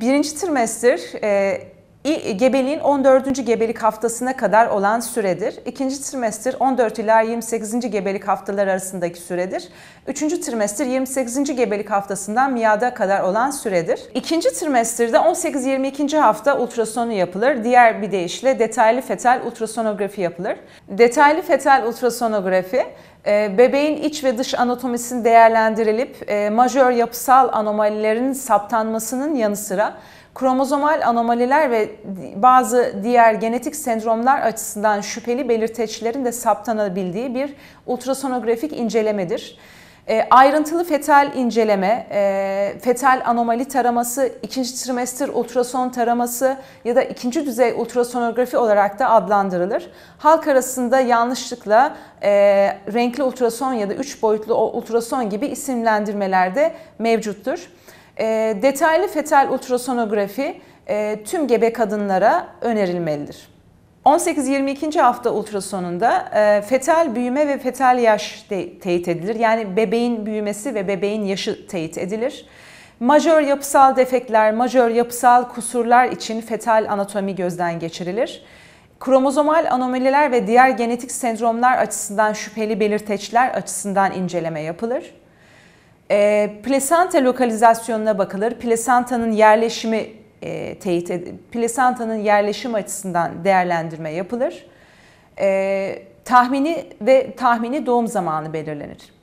Birinci trimester e, gebeliğin 14. gebelik haftasına kadar olan süredir. İkinci trimester 14 ila 28. gebelik haftalar arasındaki süredir. Üçüncü trimester 28. gebelik haftasından miyada kadar olan süredir. İkinci trimesterde 18-22. hafta ultrasonu yapılır. Diğer bir deyişle detaylı fetal ultrasonografi yapılır. Detaylı fetal ultrasonografi ee, bebeğin iç ve dış anatomisini değerlendirilip e, majör yapısal anomalilerin saptanmasının yanı sıra kromozomal anomaliler ve bazı diğer genetik sendromlar açısından şüpheli belirteçlerin de saptanabildiği bir ultrasonografik incelemedir. E, ayrıntılı fetal inceleme, e, fetal anomali taraması, ikinci trimester ultrason taraması ya da ikinci düzey ultrasonografi olarak da adlandırılır. Halk arasında yanlışlıkla e, renkli ultrason ya da üç boyutlu ultrason gibi isimlendirmeler de mevcuttur. E, detaylı fetal ultrasonografi e, tüm gebe kadınlara önerilmelidir. 18-22. hafta ultrasonunda e, fetal büyüme ve fetal yaş de, teyit edilir. Yani bebeğin büyümesi ve bebeğin yaşı teyit edilir. Majör yapısal defekler, majör yapısal kusurlar için fetal anatomi gözden geçirilir. Kromozomal anomaliler ve diğer genetik sendromlar açısından şüpheli belirteçler açısından inceleme yapılır. E, plasenta lokalizasyonuna bakılır. Plasentanın yerleşimi e, teyit ed- plasentanın yerleşim açısından değerlendirme yapılır. E, tahmini ve tahmini doğum zamanı belirlenir.